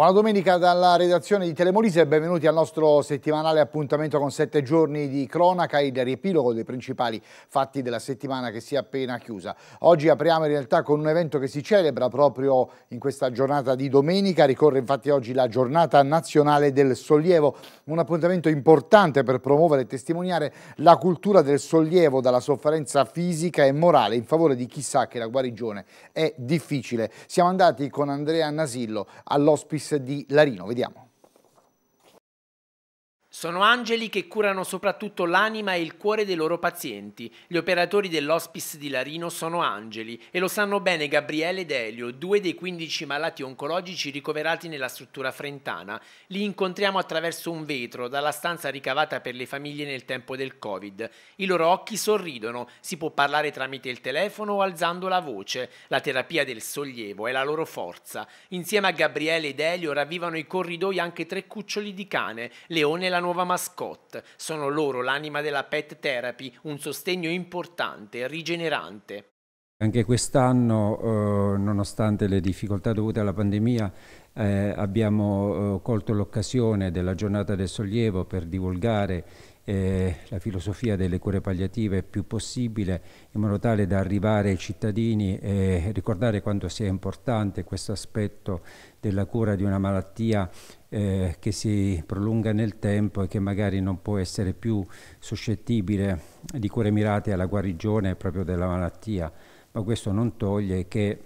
Buona domenica dalla redazione di Telemolise e benvenuti al nostro settimanale appuntamento con sette giorni di cronaca e il riepilogo dei principali fatti della settimana che si è appena chiusa. Oggi apriamo in realtà con un evento che si celebra proprio in questa giornata di domenica, ricorre infatti oggi la giornata nazionale del sollievo, un appuntamento importante per promuovere e testimoniare la cultura del sollievo dalla sofferenza fisica e morale in favore di chi sa che la guarigione è difficile. Siamo andati con Andrea Nasillo all'ospite di Larino. Vediamo. Sono angeli che curano soprattutto l'anima e il cuore dei loro pazienti. Gli operatori dell'hospice di Larino sono angeli e lo sanno bene Gabriele ed Elio, due dei 15 malati oncologici ricoverati nella struttura frentana. Li incontriamo attraverso un vetro dalla stanza ricavata per le famiglie nel tempo del Covid. I loro occhi sorridono, si può parlare tramite il telefono o alzando la voce. La terapia del sollievo è la loro forza. Insieme a Gabriele ed Elio ravvivano i corridoi anche tre cuccioli di cane, Leone e la nuova nuova mascotte. Sono loro l'anima della pet therapy, un sostegno importante, rigenerante. Anche quest'anno, eh, nonostante le difficoltà dovute alla pandemia, eh, abbiamo eh, colto l'occasione della giornata del sollievo per divulgare eh, la filosofia delle cure palliative più possibile, in modo tale da arrivare ai cittadini e ricordare quanto sia importante questo aspetto della cura di una malattia eh, che si prolunga nel tempo e che magari non può essere più suscettibile di cure mirate alla guarigione proprio della malattia, ma questo non toglie che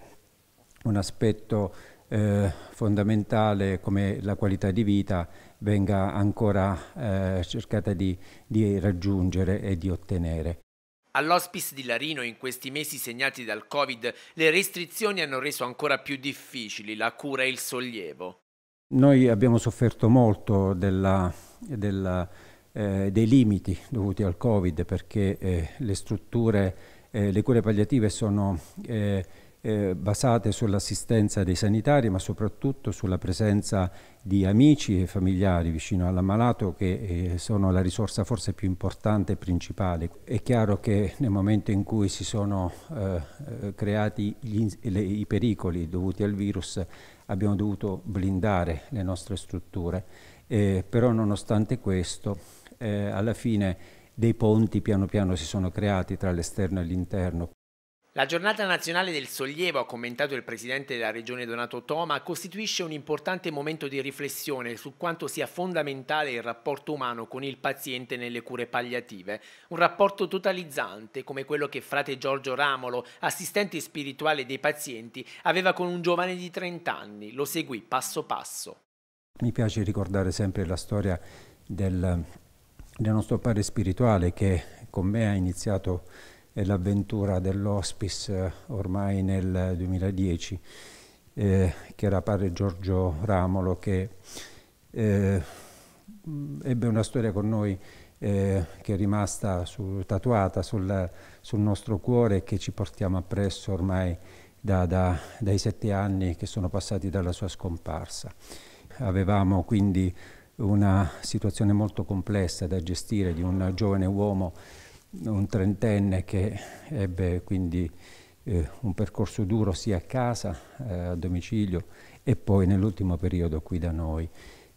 un aspetto eh, fondamentale come la qualità di vita venga ancora eh, cercata di, di raggiungere e di ottenere. All'ospice di Larino in questi mesi segnati dal Covid le restrizioni hanno reso ancora più difficili la cura e il sollievo. Noi abbiamo sofferto molto della, della, eh, dei limiti dovuti al Covid perché eh, le strutture, eh, le cure palliative sono eh, eh, basate sull'assistenza dei sanitari ma soprattutto sulla presenza di amici e familiari vicino all'ammalato che eh, sono la risorsa forse più importante e principale. È chiaro che nel momento in cui si sono creati gli, le, i pericoli dovuti al virus abbiamo dovuto blindare le nostre strutture, eh, però nonostante questo eh, alla fine dei ponti piano piano si sono creati tra l'esterno e l'interno, la giornata nazionale del sollievo, ha commentato il presidente della regione Donato Toma, costituisce un importante momento di riflessione su quanto sia fondamentale il rapporto umano con il paziente nelle cure palliative, un rapporto totalizzante come quello che frate Giorgio Ramolo, assistente spirituale dei pazienti, aveva con un giovane di 30 anni, lo seguì passo passo. Mi piace ricordare sempre la storia del, del nostro padre spirituale che con me ha iniziato l'avventura dell'hospice eh, ormai nel 2010, eh, che era padre Giorgio Ramolo, che eh, ebbe una storia con noi eh, che è rimasta su, tatuata sul, sul, nostro cuore e che ci portiamo appresso ormai da, da, dai sette anni che sono passati dalla sua scomparsa. Avevamo quindi una situazione molto complessa da gestire di un giovane uomo un trentenne che ebbe quindi eh, un percorso duro sia a casa, eh, a domicilio e poi nell'ultimo periodo qui da noi.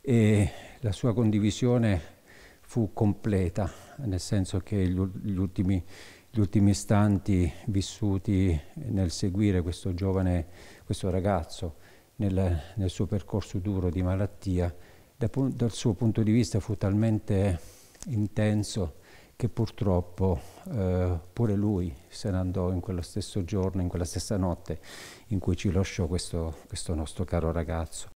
E la sua condivisione fu completa, nel senso che gli ultimi, gli ultimi istanti vissuti nel seguire questo giovane, questo ragazzo nel, nel suo percorso duro di malattia, da, dal suo punto di vista fu talmente intenso che purtroppo eh, pure lui se ne andò in quello stesso giorno, in quella stessa notte in cui ci lasciò questo, questo nostro caro ragazzo.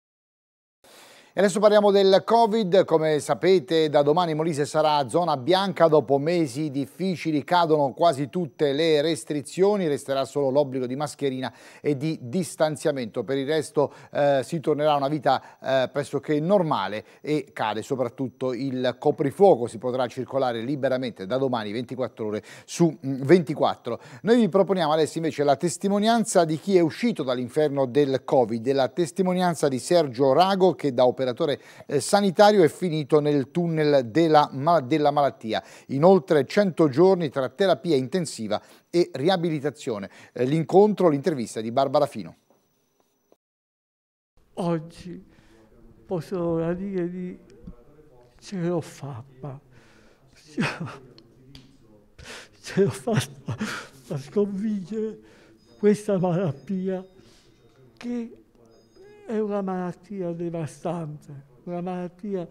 E adesso parliamo del Covid, come sapete da domani Molise sarà zona bianca, dopo mesi difficili cadono quasi tutte le restrizioni, resterà solo l'obbligo di mascherina e di distanziamento, per il resto eh, si tornerà a una vita eh, pressoché normale e cade soprattutto il coprifuoco, si potrà circolare liberamente da domani 24 ore su 24. Mm, Noi vi proponiamo adesso invece la testimonianza di chi è uscito dall'inferno del Covid, la testimonianza di Sergio Rago che da operazione operatore eh, sanitario è finito nel tunnel della, della malattia. In oltre 100 giorni tra terapia intensiva e riabilitazione. Eh, l'incontro, l'intervista di Barbara Fino. Oggi posso dire di ce l'ho fatta. Ce l'ho fatta a sconfiggere questa malattia che è una malattia devastante, una malattia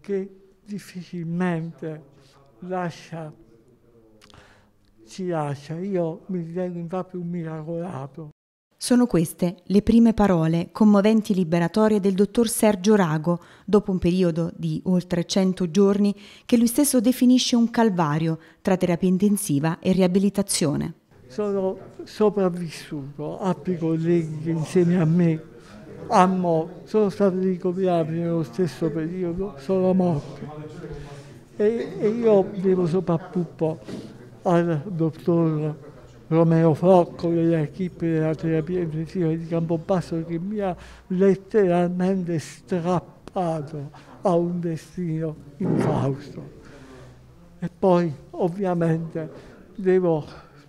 che difficilmente lascia, ci lascia. Io mi ritengo infatti un miracolato. Sono queste le prime parole commoventi liberatorie del dottor Sergio Rago, dopo un periodo di oltre 100 giorni che lui stesso definisce un calvario tra terapia intensiva e riabilitazione. Sono sopravvissuto, altri colleghi che insieme a me a sono stati ricoverati nello stesso periodo, sono morti. E, e io devo soprattutto al dottor Romeo Flocco dell'equipe della terapia intensiva di Campobasso che mi ha letteralmente strappato a un destino infausto. E poi ovviamente devo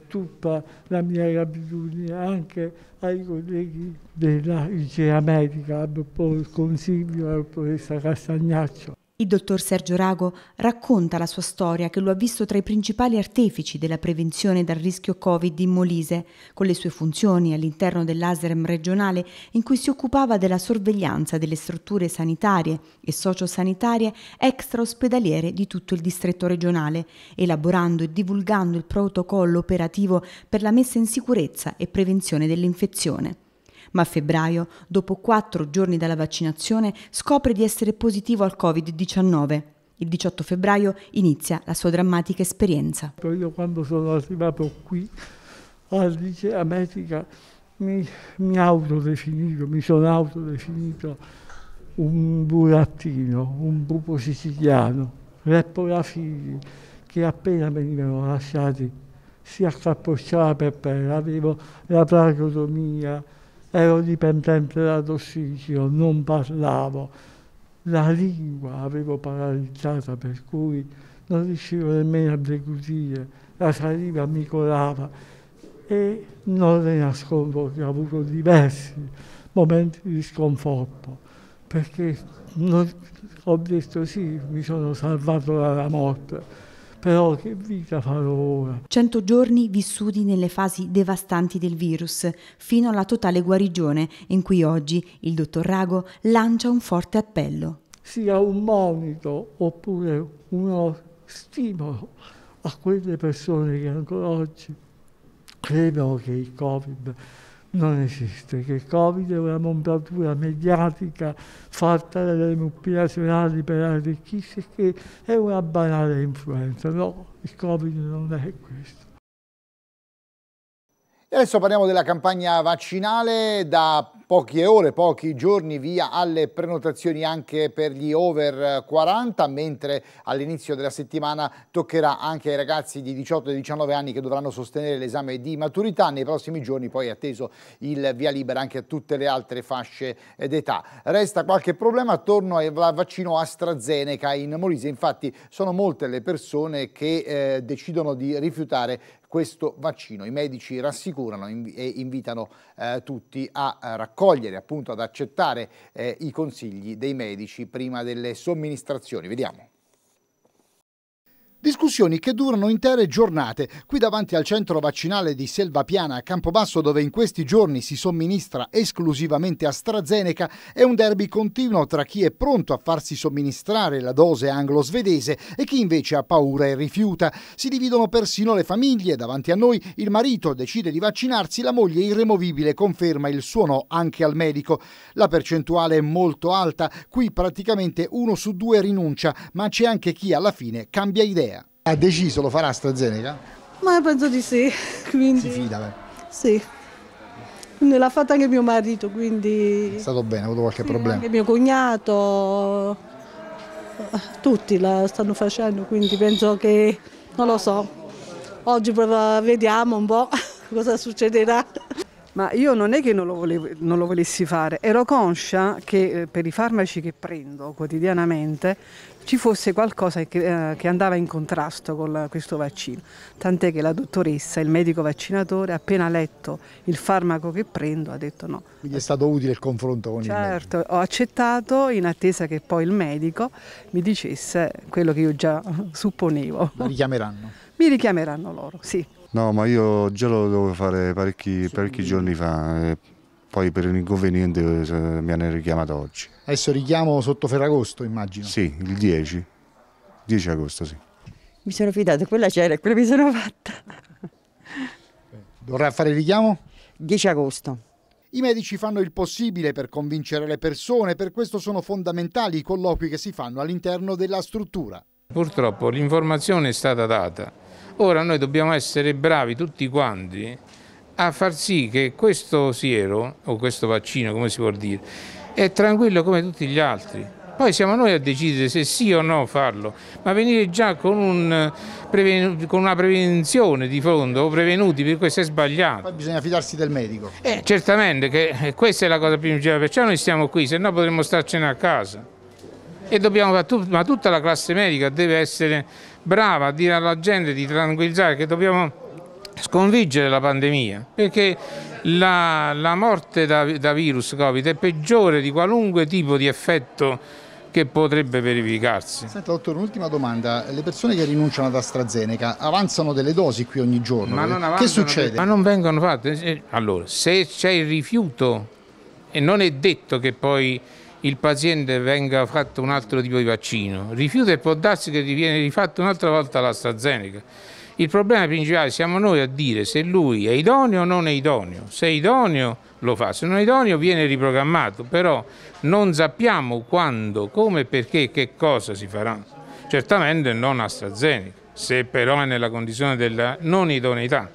tutta la mia gratitudine anche ai colleghi della ICE America, al consiglio, alla professoressa Castagnaccio. Il dottor Sergio Rago racconta la sua storia che lo ha visto tra i principali artefici della prevenzione dal rischio Covid in Molise, con le sue funzioni all'interno dell'ASREM regionale in cui si occupava della sorveglianza delle strutture sanitarie e sociosanitarie extra ospedaliere di tutto il distretto regionale, elaborando e divulgando il protocollo operativo per la messa in sicurezza e prevenzione dell'infezione ma a febbraio, dopo quattro giorni dalla vaccinazione, scopre di essere positivo al Covid-19. Il 18 febbraio inizia la sua drammatica esperienza. Io quando sono arrivato qui al Liceo America mi, mi autodefinivo, mi sono autodefinito un burattino, un buco siciliano, repora figli, che appena venivano lasciati si accappocciava per terra, avevo la tracotomia, ero dipendente da Dossicchio, non parlavo, la lingua avevo paralizzata per cui non riuscivo nemmeno a deglutire, la saliva mi colava e non le nascondo che ho avuto diversi momenti di sconforto perché non, ho detto sì, mi sono salvato dalla morte però che vita farò ora? Cento giorni vissuti nelle fasi devastanti del virus, fino alla totale guarigione, in cui oggi il dottor Rago lancia un forte appello. Sia un monito oppure uno stimolo a quelle persone che ancora oggi credono che il Covid non esiste, che il Covid è una montatura mediatica fatta dalle multinazionali per arricchirsi che è una banale influenza. No, il Covid non è questo. E adesso parliamo della campagna vaccinale, da poche ore, pochi giorni via alle prenotazioni anche per gli over 40, mentre all'inizio della settimana toccherà anche ai ragazzi di 18 e 19 anni che dovranno sostenere l'esame di maturità, nei prossimi giorni poi è atteso il via libera anche a tutte le altre fasce d'età. Resta qualche problema attorno al vaccino AstraZeneca in Molise, infatti sono molte le persone che eh, decidono di rifiutare questo vaccino. I medici rassicurano e invitano eh, tutti a eh, raccogliere, appunto ad accettare eh, i consigli dei medici prima delle somministrazioni. Vediamo. Discussioni che durano intere giornate, qui davanti al centro vaccinale di Selvapiana a Campobasso dove in questi giorni si somministra esclusivamente AstraZeneca, è un derby continuo tra chi è pronto a farsi somministrare la dose anglo-svedese e chi invece ha paura e rifiuta. Si dividono persino le famiglie, davanti a noi il marito decide di vaccinarsi, la moglie irremovibile conferma il suo no anche al medico. La percentuale è molto alta, qui praticamente uno su due rinuncia, ma c'è anche chi alla fine cambia idea. Ha deciso, lo farà AstraZeneca? Ma penso di sì. Quindi... Si fida, beh. Sì. Quindi l'ha fatta anche mio marito, quindi... È stato bene, ha avuto qualche sì, problema? Anche mio cognato, tutti la stanno facendo, quindi penso che, non lo so, oggi vediamo un po' cosa succederà ma io non è che non lo, volevo, non lo volessi fare, ero conscia che eh, per i farmaci che prendo quotidianamente ci fosse qualcosa che, eh, che andava in contrasto con la, questo vaccino, tant'è che la dottoressa, il medico vaccinatore, appena letto il farmaco che prendo ha detto no. Quindi è stato utile il confronto con certo, il medico? Certo, ho accettato in attesa che poi il medico mi dicesse quello che io già supponevo. Mi richiameranno? Mi richiameranno loro, sì. No, ma io già lo dovevo fare parecchi, parecchi giorni fa, eh, poi per un inconveniente eh, mi hanno richiamato oggi. Adesso richiamo sotto Ferragosto, immagino. Sì, il 10, 10 agosto, sì. Mi sono fidato, quella c'era e quella mi sono fatta. Dovrà fare il richiamo? 10 agosto. I medici fanno il possibile per convincere le persone, per questo sono fondamentali i colloqui che si fanno all'interno della struttura. Purtroppo l'informazione è stata data Ora noi dobbiamo essere bravi tutti quanti a far sì che questo siero, o questo vaccino come si può dire, è tranquillo come tutti gli altri. Poi siamo noi a decidere se sì o no farlo, ma venire già con, un con una prevenzione di fondo o prevenuti per questo è sbagliato. Poi bisogna fidarsi del medico. Eh, certamente, che eh, questa è la cosa più principale, perciò noi stiamo qui, se no potremmo starcene a casa. E dobbiamo, ma tutta la classe medica deve essere brava a dire alla gente di tranquillizzare che dobbiamo sconfiggere la pandemia, perché la, la morte da, da, virus Covid è peggiore di qualunque tipo di effetto che potrebbe verificarsi. Senta dottore, un'ultima domanda. Le persone che rinunciano ad AstraZeneca avanzano delle dosi qui ogni giorno. che succede? Ma non vengono fatte. Eh, allora, se c'è il rifiuto e non è detto che poi il paziente venga fatto un altro tipo di vaccino. Rifiuta e può darsi che viene rifatto un'altra volta l'AstraZeneca. Il problema principale siamo noi a dire se lui è idoneo o non è idoneo. Se è idoneo lo fa, se non è idoneo viene riprogrammato, però non sappiamo quando, come, perché e che cosa si farà. Certamente non AstraZeneca, se però è nella condizione della non idoneità.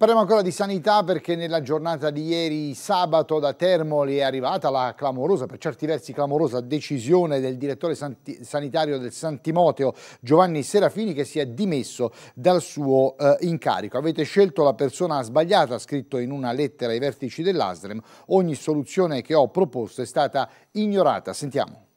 Parliamo ancora di sanità perché nella giornata di ieri sabato da Termoli è arrivata la clamorosa, per certi versi clamorosa, decisione del direttore sanitario del San Timoteo Giovanni Serafini che si è dimesso dal suo eh, incarico. Avete scelto la persona sbagliata, scritto in una lettera ai vertici dell'Asrem. Ogni soluzione che ho proposto è stata ignorata. Sentiamo.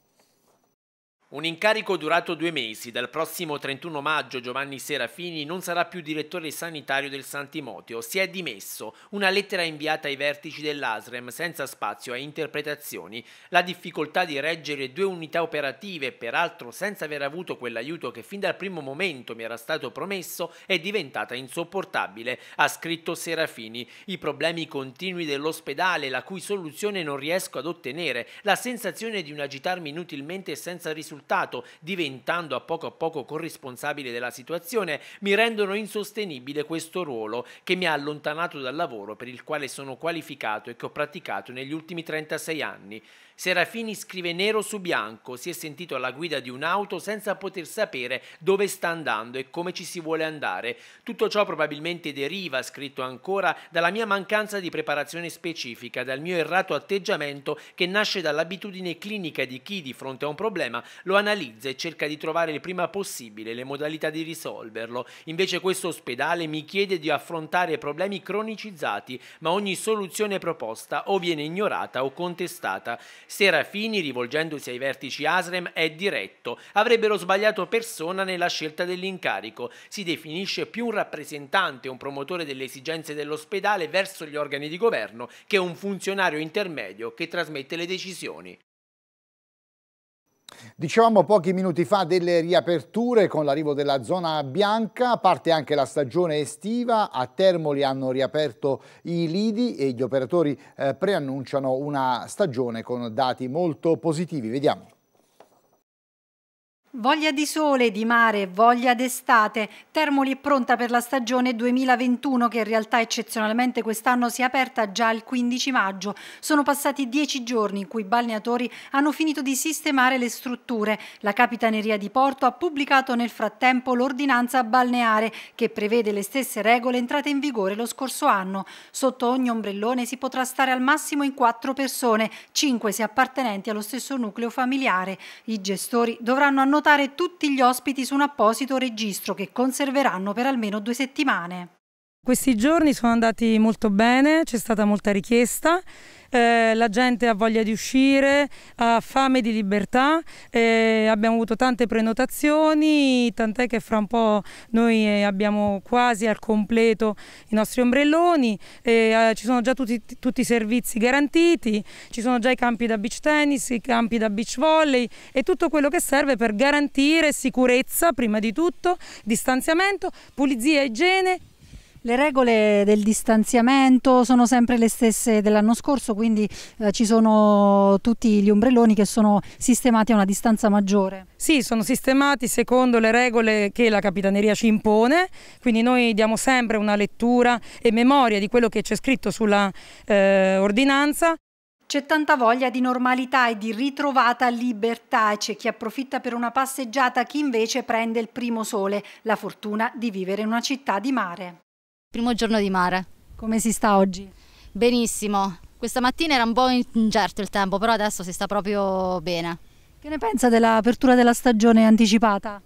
Un incarico durato due mesi. Dal prossimo 31 maggio Giovanni Serafini non sarà più direttore sanitario del San Timoteo. Si è dimesso. Una lettera inviata ai vertici dell'ASREM senza spazio a interpretazioni. La difficoltà di reggere due unità operative, peraltro senza aver avuto quell'aiuto che fin dal primo momento mi era stato promesso, è diventata insopportabile, ha scritto Serafini. I problemi continui dell'ospedale, la cui soluzione non riesco ad ottenere, la sensazione di un agitarmi inutilmente senza risultati risultato, diventando a poco a poco corresponsabile della situazione, mi rendono insostenibile questo ruolo che mi ha allontanato dal lavoro per il quale sono qualificato e che ho praticato negli ultimi 36 anni. Serafini scrive nero su bianco, si è sentito alla guida di un'auto senza poter sapere dove sta andando e come ci si vuole andare. Tutto ciò probabilmente deriva, scritto ancora, dalla mia mancanza di preparazione specifica, dal mio errato atteggiamento che nasce dall'abitudine clinica di chi di fronte a un problema lo analizza e cerca di trovare il prima possibile le modalità di risolverlo. Invece questo ospedale mi chiede di affrontare problemi cronicizzati, ma ogni soluzione proposta o viene ignorata o contestata. Serafini, rivolgendosi ai vertici Asrem, è diretto. Avrebbero sbagliato persona nella scelta dell'incarico. Si definisce più un rappresentante, un promotore delle esigenze dell'ospedale verso gli organi di governo che un funzionario intermedio che trasmette le decisioni. Dicevamo pochi minuti fa delle riaperture con l'arrivo della zona bianca, parte anche la stagione estiva, a Termoli hanno riaperto i lidi e gli operatori eh, preannunciano una stagione con dati molto positivi. Vediamo. Voglia di sole, di mare, voglia d'estate. Termoli è pronta per la stagione 2021 che in realtà eccezionalmente quest'anno si è aperta già il 15 maggio. Sono passati dieci giorni in cui i balneatori hanno finito di sistemare le strutture. La Capitaneria di Porto ha pubblicato nel frattempo l'ordinanza balneare che prevede le stesse regole entrate in vigore lo scorso anno. Sotto ogni ombrellone si potrà stare al massimo in quattro persone, cinque se appartenenti allo stesso nucleo familiare. I gestori dovranno annotare annotare tutti gli ospiti su un apposito registro che conserveranno per almeno due settimane. Questi giorni sono andati molto bene, c'è stata molta richiesta eh, la gente ha voglia di uscire, ha fame di libertà, eh, abbiamo avuto tante prenotazioni, tant'è che fra un po' noi eh, abbiamo quasi al completo i nostri ombrelloni, eh, eh, ci sono già tutti, tutti, i servizi garantiti, ci sono già i campi da beach tennis, i campi da beach volley e tutto quello che serve per garantire sicurezza prima di tutto, distanziamento, pulizia, e igiene le regole del distanziamento sono sempre le stesse dell'anno scorso, quindi eh, ci sono tutti gli ombrelloni che sono sistemati a una distanza maggiore. Sì, sono sistemati secondo le regole che la Capitaneria ci impone, quindi noi diamo sempre una lettura e memoria di quello che c'è scritto sulla eh, ordinanza. C'è tanta voglia di normalità e di ritrovata libertà, c'è chi approfitta per una passeggiata, chi invece prende il primo sole, la fortuna di vivere in una città di mare primo giorno di mare. Come si sta oggi? Benissimo. Questa mattina era un po' incerto il tempo, però adesso si sta proprio bene. Che ne pensa dell'apertura della stagione anticipata?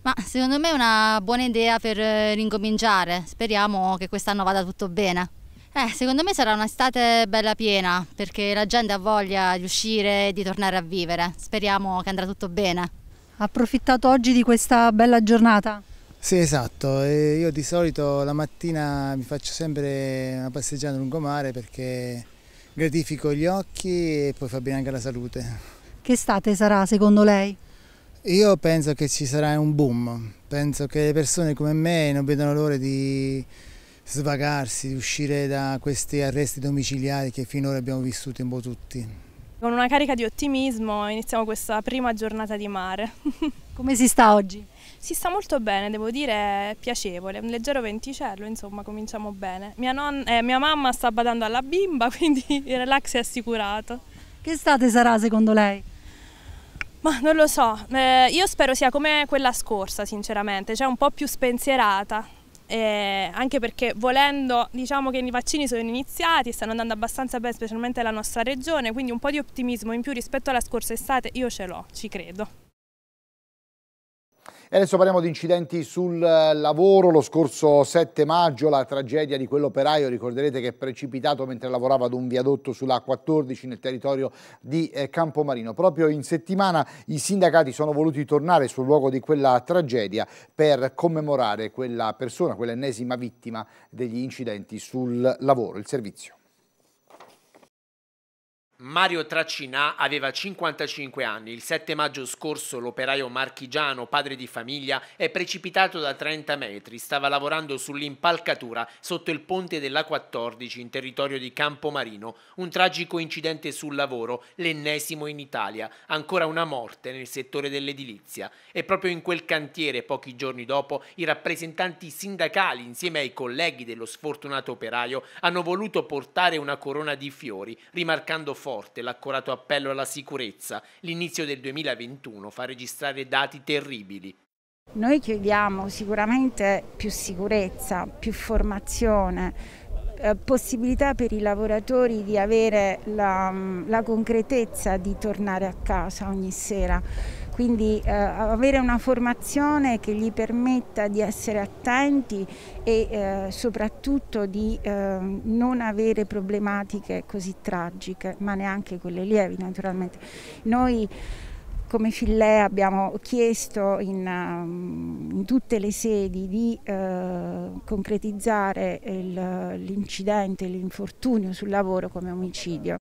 Ma secondo me è una buona idea per eh, rincominciare. Speriamo che quest'anno vada tutto bene. Eh, secondo me sarà un'estate bella piena perché la gente ha voglia di uscire e di tornare a vivere. Speriamo che andrà tutto bene. Ha approfittato oggi di questa bella giornata? Sì, esatto. Io di solito la mattina mi faccio sempre una passeggiata lungomare perché gratifico gli occhi e poi fa bene anche alla salute. Che estate sarà secondo lei? Io penso che ci sarà un boom, penso che le persone come me non vedono l'ora di svagarsi, di uscire da questi arresti domiciliari che finora abbiamo vissuto un po' tutti. Con una carica di ottimismo iniziamo questa prima giornata di mare. come si sta oggi? Si sta molto bene, devo dire, è piacevole, un leggero venticello, insomma, cominciamo bene. Mia, non, eh, mia mamma sta badando alla bimba, quindi il relax è assicurato. Che estate sarà secondo lei? Ma non lo so, eh, io spero sia come quella scorsa, sinceramente, cioè un po' più spensierata. Eh, anche perché volendo diciamo che i vaccini sono iniziati stanno andando abbastanza bene specialmente la nostra regione quindi un po' di ottimismo in più rispetto alla scorsa estate io ce l'ho, ci credo e adesso parliamo di incidenti sul eh, lavoro. Lo scorso 7 maggio la tragedia di quell'operaio, ricorderete che è precipitato mentre lavorava ad un viadotto sulla 14 nel territorio di eh, Campomarino. Proprio in settimana i sindacati sono voluti tornare sul luogo di quella tragedia per commemorare quella persona, quell'ennesima vittima degli incidenti sul lavoro. Il servizio. Mario Tracina aveva 55 anni. Il 7 maggio scorso l'operaio marchigiano, padre di famiglia, è precipitato da 30 metri. Stava lavorando sull'impalcatura sotto il ponte della 14 in territorio di Campomarino. Un tragico incidente sul lavoro, l'ennesimo in Italia. Ancora una morte nel settore dell'edilizia. E proprio in quel cantiere, pochi giorni dopo, i rappresentanti sindacali, insieme ai colleghi dello sfortunato operaio, hanno voluto portare una corona di fiori, rimarcando forte morte, l'accorato appello alla sicurezza, l'inizio del 2021 fa registrare dati terribili. Noi chiediamo sicuramente più sicurezza, più formazione, eh, possibilità per i lavoratori di avere la, mm, la concretezza di tornare a casa ogni sera quindi eh, avere una formazione che gli permetta di essere attenti e eh, soprattutto di eh, non avere problematiche così tragiche, ma neanche quelle lievi naturalmente. Noi come Fillea abbiamo chiesto in, ehm, in, tutte le sedi di eh, concretizzare l'incidente, l'infortunio sul lavoro come omicidio.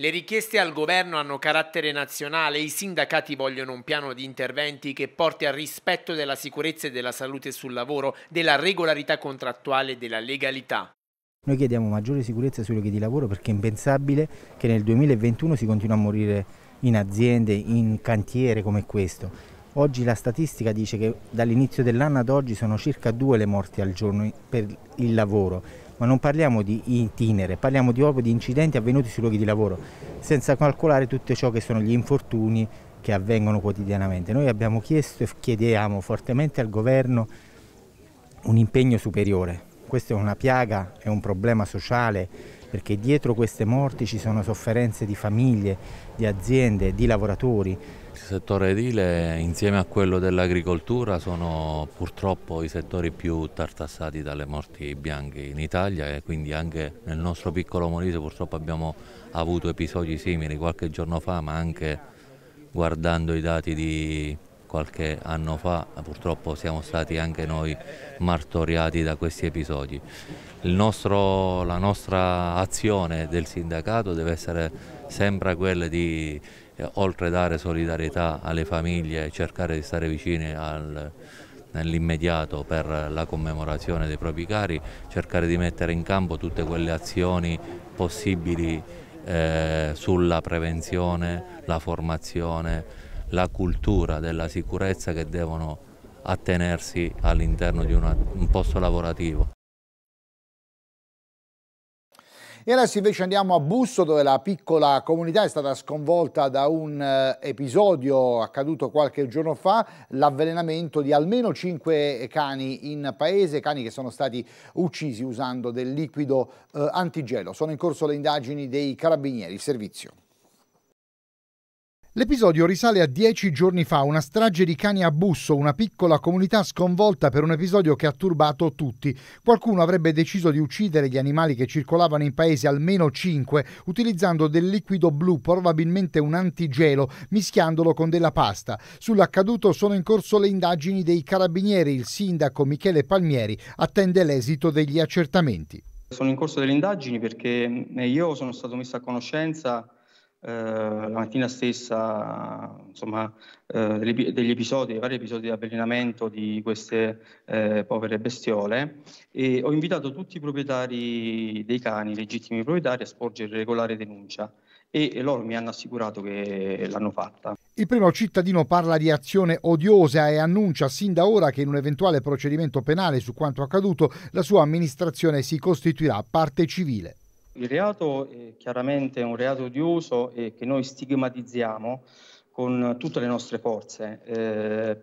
Le richieste al governo hanno carattere nazionale, i sindacati vogliono un piano di interventi che porti al rispetto della sicurezza e della salute sul lavoro, della regolarità contrattuale e della legalità. Noi chiediamo maggiore sicurezza sui luoghi di lavoro perché è impensabile che nel 2021 si continua a morire in aziende, in cantiere come questo. Oggi la statistica dice che dall'inizio dell'anno ad oggi sono circa due le morti al giorno per il lavoro ma non parliamo di itinere, parliamo di di incidenti avvenuti sui luoghi di lavoro, senza calcolare tutto ciò che sono gli infortuni che avvengono quotidianamente. Noi abbiamo chiesto e chiediamo fortemente al governo un impegno superiore. Questa è una piaga, è un problema sociale, perché dietro queste morti ci sono sofferenze di famiglie, di aziende, di lavoratori settore edile insieme a quello dell'agricoltura sono purtroppo i settori più tartassati dalle morti bianche in Italia e quindi anche nel nostro piccolo Molise purtroppo abbiamo avuto episodi simili qualche giorno fa ma anche guardando i dati di qualche anno fa purtroppo siamo stati anche noi martoriati da questi episodi. Nostro, la nostra azione del sindacato deve essere sempre quella di oltre a dare solidarietà alle famiglie e cercare di stare vicini al, nell'immediato per la commemorazione dei propri cari, cercare di mettere in campo tutte quelle azioni possibili eh, sulla prevenzione, la formazione, la cultura della sicurezza che devono attenersi all'interno di una, un posto lavorativo. E adesso invece andiamo a Busso dove la piccola comunità è stata sconvolta da un eh, episodio accaduto qualche giorno fa, l'avvelenamento di almeno 5 cani in paese, cani che sono stati uccisi usando del liquido eh, antigelo. Sono in corso le indagini dei carabinieri, servizio. L'episodio risale a dieci giorni fa, una strage di cani a busso, una piccola comunità sconvolta per un episodio che ha turbato tutti. Qualcuno avrebbe deciso di uccidere gli animali che circolavano in paese, almeno cinque, utilizzando del liquido blu, probabilmente un antigelo, mischiandolo con della pasta. Sull'accaduto sono in corso le indagini dei carabinieri. Il sindaco Michele Palmieri attende l'esito degli accertamenti. Sono in corso delle indagini perché io sono stato messo a conoscenza eh, la mattina stessa insomma, eh, degli, degli, episodi, dei vari episodi di avvelenamento di queste eh, povere bestiole e ho invitato tutti i proprietari dei cani, legittimi proprietari, a sporgere regolare denuncia e loro mi hanno assicurato che l'hanno fatta. Il primo cittadino parla di azione odiosa e annuncia sin da ora che in un eventuale procedimento penale su quanto accaduto la sua amministrazione si costituirà parte civile. Il reato è chiaramente un reato di uso e che noi stigmatizziamo con tutte le nostre forze. Eh,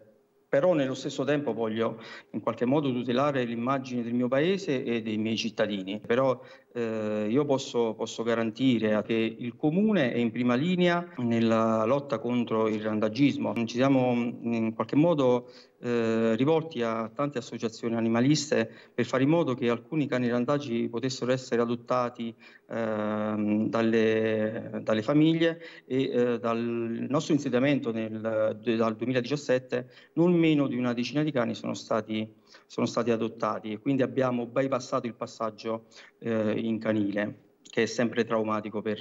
però nello stesso tempo voglio in qualche modo tutelare l'immagine del mio paese e dei miei cittadini. Però eh, io posso, posso, garantire che il Comune è in prima linea nella lotta contro il randagismo. Ci siamo mm, in qualche modo eh, rivolti a tante associazioni animaliste per fare in modo che alcuni cani randagi potessero essere adottati eh, dalle, dalle, famiglie e eh, dal nostro insediamento nel, dal 2017 non meno di una decina di cani sono stati sono stati adottati e quindi abbiamo bypassato il passaggio eh, in canile che è sempre traumatico per,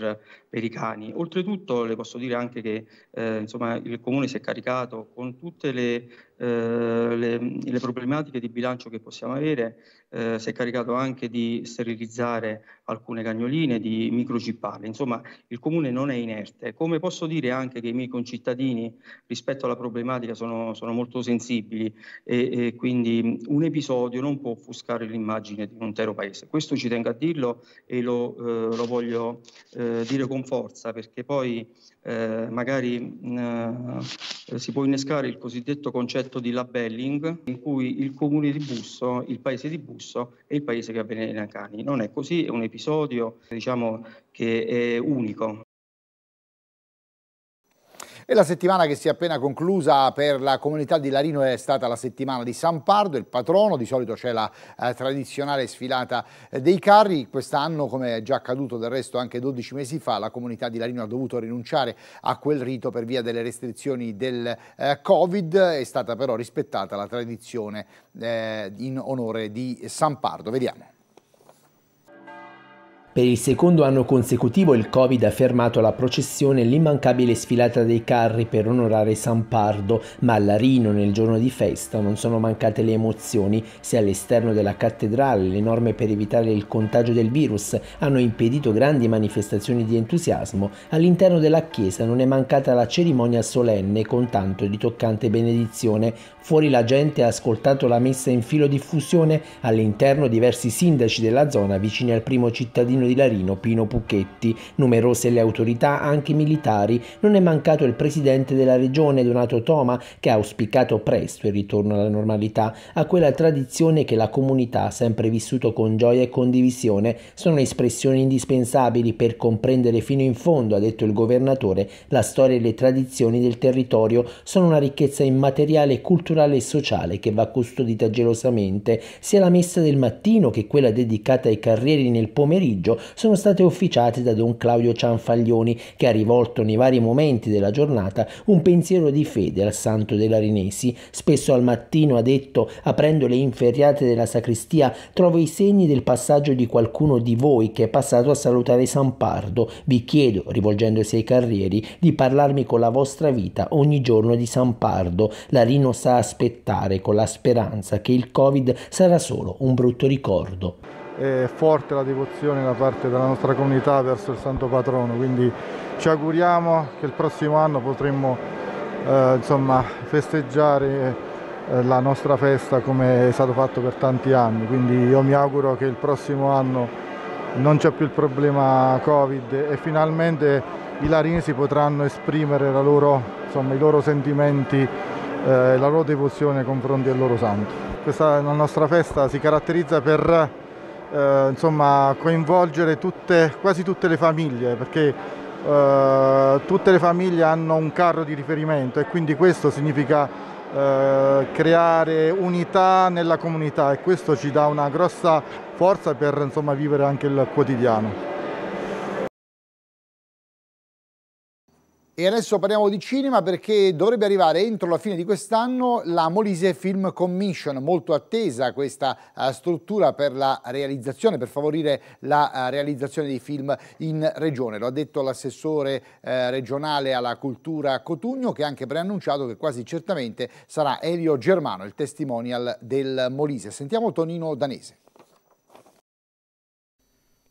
per, i cani. Oltretutto le posso dire anche che eh, insomma, il comune si è caricato con tutte le eh, le, le, problematiche di bilancio che possiamo avere, eh, si è caricato anche di sterilizzare alcune cagnoline, di microcipparle. Insomma, il comune non è inerte. Come posso dire anche che i miei concittadini rispetto alla problematica sono, sono molto sensibili e, e, quindi un episodio non può offuscare l'immagine di un intero paese. Questo ci tengo a dirlo e lo, eh, lo voglio eh, dire con forza perché poi eh, magari mh, eh, si può innescare il cosiddetto concetto di labelling in cui il comune di Busso, il paese di Busso è il paese che nei Nacani. Non è così, è un episodio diciamo, che è unico. E la settimana che si è appena conclusa per la comunità di Larino è stata la settimana di San Pardo, il patrono, di solito c'è la eh, tradizionale sfilata eh, dei carri, quest'anno come è già accaduto del resto anche 12 mesi fa la comunità di Larino ha dovuto rinunciare a quel rito per via delle restrizioni del eh, Covid, è stata però rispettata la tradizione eh, in onore di San Pardo, vediamo. Per il secondo anno consecutivo il Covid ha fermato la processione e l'immancabile sfilata dei carri per onorare San Pardo, ma a Larino nel giorno di festa non sono mancate le emozioni, se all'esterno della cattedrale le norme per evitare il contagio del virus hanno impedito grandi manifestazioni di entusiasmo, all'interno della chiesa non è mancata la cerimonia solenne con tanto di toccante benedizione, fuori la gente ha ascoltato la messa in filo diffusione, all'interno diversi sindaci della zona vicini al primo cittadino Antonio Di Larino, Pino Pucchetti, numerose le autorità, anche militari, non è mancato il presidente della regione Donato Toma che ha auspicato presto il ritorno alla normalità, a quella tradizione che la comunità ha sempre vissuto con gioia e condivisione, sono espressioni indispensabili per comprendere fino in fondo, ha detto il governatore, la storia e le tradizioni del territorio sono una ricchezza immateriale, culturale e sociale che va custodita gelosamente, sia la messa del mattino che quella dedicata ai carrieri nel pomeriggio sono state officiate da Don Claudio Cianfaglioni che ha rivolto nei vari momenti della giornata un pensiero di fede al santo dell'Arinesi. Spesso al mattino ha detto, aprendo le inferriate della sacristia trovo i segni del passaggio di qualcuno di voi che è passato a salutare San Pardo. Vi chiedo, rivolgendosi ai carrieri, di parlarmi con la vostra vita ogni giorno di San Pardo. L'arino sa aspettare con la speranza che il Covid sarà solo un brutto ricordo è forte la devozione da parte della nostra comunità verso il Santo Patrono, quindi ci auguriamo che il prossimo anno potremo eh, insomma, festeggiare eh, la nostra festa come è stato fatto per tanti anni, quindi io mi auguro che il prossimo anno non c'è più il problema Covid e finalmente i larinesi potranno esprimere loro, insomma, i loro sentimenti, eh, la loro devozione nei confronti del loro santo. Questa la nostra festa si caratterizza per eh, insomma, coinvolgere tutte, quasi tutte le famiglie perché eh, tutte le famiglie hanno un carro di riferimento e quindi questo significa eh, creare unità nella comunità e questo ci dà una grossa forza per insomma, vivere anche il quotidiano. E adesso parliamo di cinema perché dovrebbe arrivare entro la fine di quest'anno la Molise Film Commission, molto attesa questa eh, struttura per la realizzazione, per favorire la eh, realizzazione dei film in regione. Lo ha detto l'assessore eh, regionale alla cultura Cotugno che ha anche preannunciato che quasi certamente sarà Elio Germano il testimonial del Molise. Sentiamo Tonino Danese.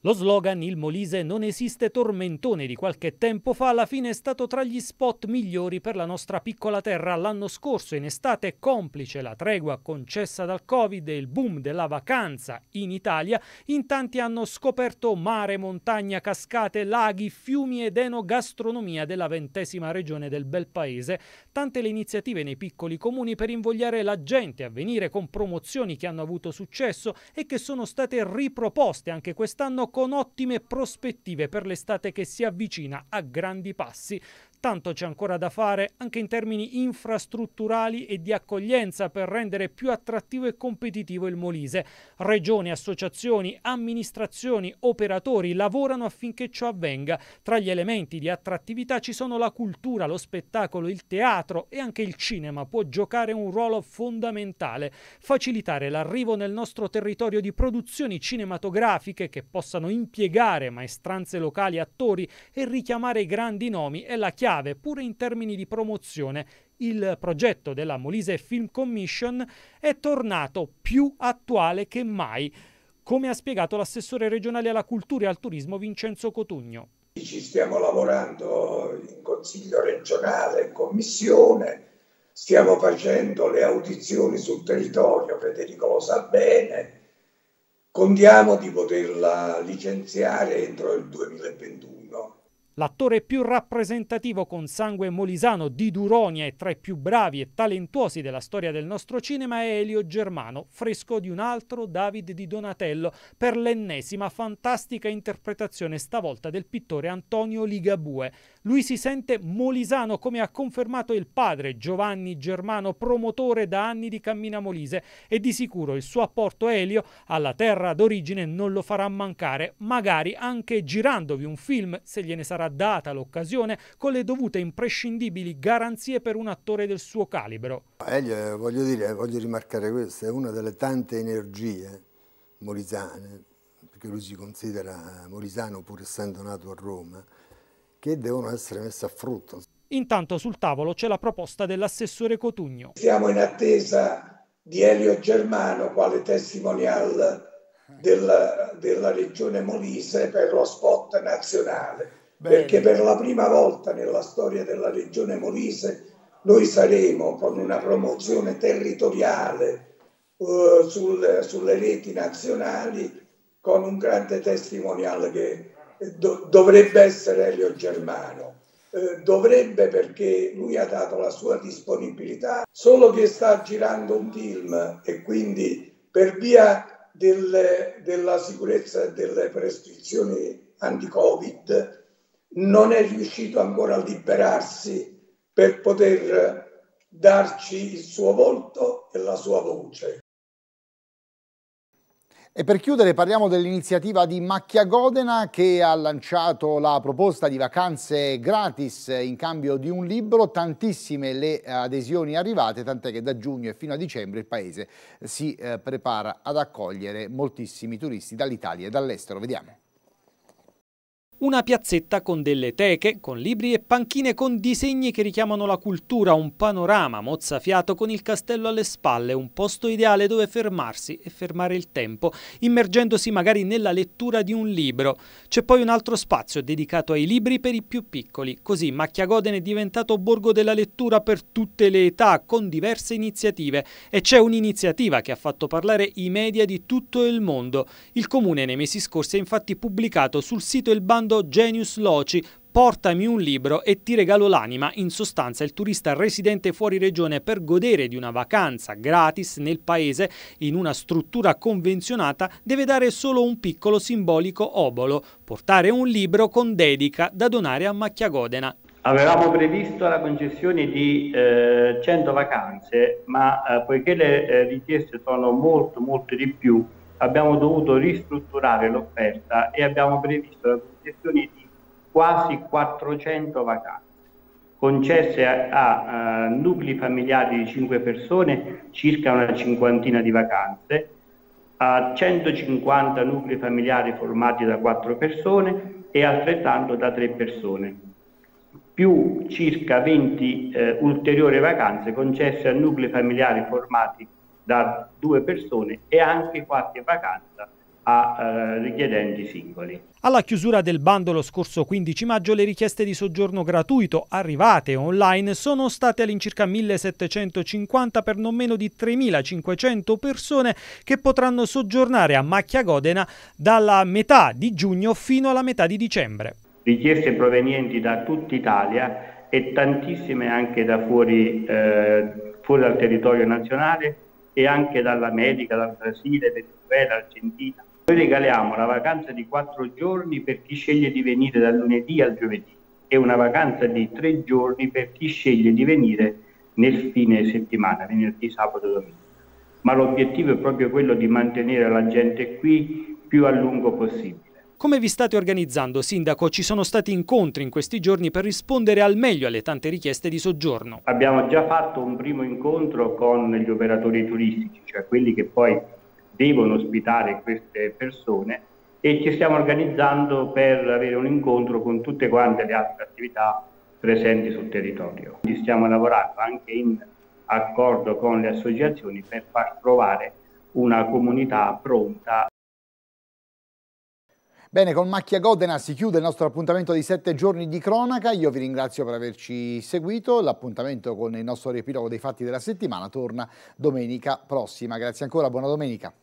Lo slogan Il Molise non esiste tormentone di qualche tempo fa alla fine è stato tra gli spot migliori per la nostra piccola terra l'anno scorso in estate complice la tregua concessa dal Covid e il boom della vacanza in Italia in tanti hanno scoperto mare, montagna, cascate, laghi, fiumi ed enogastronomia della ventesima regione del bel paese. Tante le iniziative nei piccoli comuni per invogliare la gente a venire con promozioni che hanno avuto successo e che sono state riproposte anche quest'anno con ottime prospettive per l'estate che si avvicina a grandi passi. Tanto c'è ancora da fare anche in termini infrastrutturali e di accoglienza per rendere più attrattivo e competitivo il Molise. Regioni, associazioni, amministrazioni, operatori lavorano affinché ciò avvenga. Tra gli elementi di attrattività ci sono la cultura, lo spettacolo, il teatro e anche il cinema può giocare un ruolo fondamentale. Facilitare l'arrivo nel nostro territorio di produzioni cinematografiche che possano impiegare maestranze locali, attori e richiamare grandi nomi è la chiave grave pure in termini di promozione, il progetto della Molise Film Commission è tornato più attuale che mai, come ha spiegato l'assessore regionale alla cultura e al turismo Vincenzo Cotugno. Ci stiamo lavorando in consiglio regionale, in commissione, stiamo facendo le audizioni sul territorio, Federico lo sa bene, contiamo di poterla licenziare entro il 2021 L'attore più rappresentativo con sangue molisano di Duronia e tra i più bravi e talentuosi della storia del nostro cinema è Elio Germano, fresco di un altro David di Donatello, per l'ennesima fantastica interpretazione stavolta del pittore Antonio Ligabue. Lui si sente molisano, come ha confermato il padre Giovanni Germano, promotore da anni di Cammina Molise, e di sicuro il suo apporto Elio alla terra d'origine non lo farà mancare, magari anche girandovi un film, se gliene sarà data l'occasione, con le dovute imprescindibili garanzie per un attore del suo calibro. Elio, eh, voglio dire, eh, voglio rimarcare questo, è una delle tante energie molisane, perché lui si considera molisano pur essendo nato a Roma, che devono essere messe a frutto. Intanto sul tavolo c'è la proposta dell'assessore Cotugno. Siamo in attesa di Elio Germano quale testimonial della, della regione Molise per lo spot nazionale. Bene. Perché per la prima volta nella storia della regione Molise noi saremo con una promozione territoriale uh, sul, sulle reti nazionali con un grande testimoniale che do, dovrebbe essere Elio Germano. Eh, dovrebbe perché lui ha dato la sua disponibilità, solo che sta girando un film e quindi per via del, della sicurezza e delle prescrizioni anti-Covid non è riuscito ancora a liberarsi per poter darci il suo volto e la sua voce. E per chiudere parliamo dell'iniziativa di Macchia Godena che ha lanciato la proposta di vacanze gratis in cambio di un libro, tantissime le eh, adesioni arrivate, tant'è che da giugno e fino a dicembre il paese si eh, prepara ad accogliere moltissimi turisti dall'Italia e dall'estero. Vediamo una piazzetta con delle teche, con libri e panchine con disegni che richiamano la cultura, un panorama mozzafiato con il castello alle spalle, un posto ideale dove fermarsi e fermare il tempo, immergendosi magari nella lettura di un libro. C'è poi un altro spazio dedicato ai libri per i più piccoli, così Macchiagoden è diventato borgo della lettura per tutte le età, con diverse iniziative e c'è un'iniziativa che ha fatto parlare i media di tutto il mondo. Il comune nei mesi scorsi ha infatti pubblicato sul sito il bando secondo Genius Loci, Portami un libro e ti regalo l'anima, in sostanza il turista residente fuori regione per godere di una vacanza gratis nel paese in una struttura convenzionata deve dare solo un piccolo simbolico obolo, portare un libro con dedica da donare a Macchiagodena. Avevamo previsto la concessione di eh, 100 vacanze, ma eh, poiché le eh, richieste sono molto molto di più, abbiamo dovuto ristrutturare l'offerta e abbiamo previsto la concessione di quasi 400 vacanze concesse a, a, nuclei familiari di 5 persone, circa una cinquantina di vacanze, a 150 nuclei familiari formati da 4 persone e altrettanto da 3 persone, più circa 20 eh, ulteriori vacanze concesse a nuclei familiari formati da due persone e anche qualche vacanza a eh, richiedenti singoli. Alla chiusura del bando lo scorso 15 maggio le richieste di soggiorno gratuito arrivate online sono state all'incirca 1750 per non meno di 3500 persone che potranno soggiornare a Macchia Godena dalla metà di giugno fino alla metà di dicembre. Richieste provenienti da tutta Italia e tantissime anche da fuori, eh, fuori dal territorio nazionale e anche dall'America, dal Brasile, Venezuela, Argentina. Noi regaliamo una vacanza di quattro giorni per chi sceglie di venire dal lunedì al giovedì e una vacanza di tre giorni per chi sceglie di venire nel fine settimana, venerdì, sabato e domenica. Ma l'obiettivo è proprio quello di mantenere la gente qui più a lungo possibile. Come vi state organizzando, Sindaco? Ci sono stati incontri in questi giorni per rispondere al meglio alle tante richieste di soggiorno. Abbiamo già fatto un primo incontro con gli operatori turistici, cioè quelli che poi devono ospitare queste persone e ci stiamo organizzando per avere un incontro con tutte quante le altre attività presenti sul territorio. Quindi stiamo lavorando anche in accordo con le associazioni per far trovare una comunità pronta Bene, con Macchia Godena si chiude il nostro appuntamento di sette giorni di cronaca. Io vi ringrazio per averci seguito. L'appuntamento con il nostro riepilogo dei fatti della settimana torna domenica prossima. Grazie ancora, buona domenica.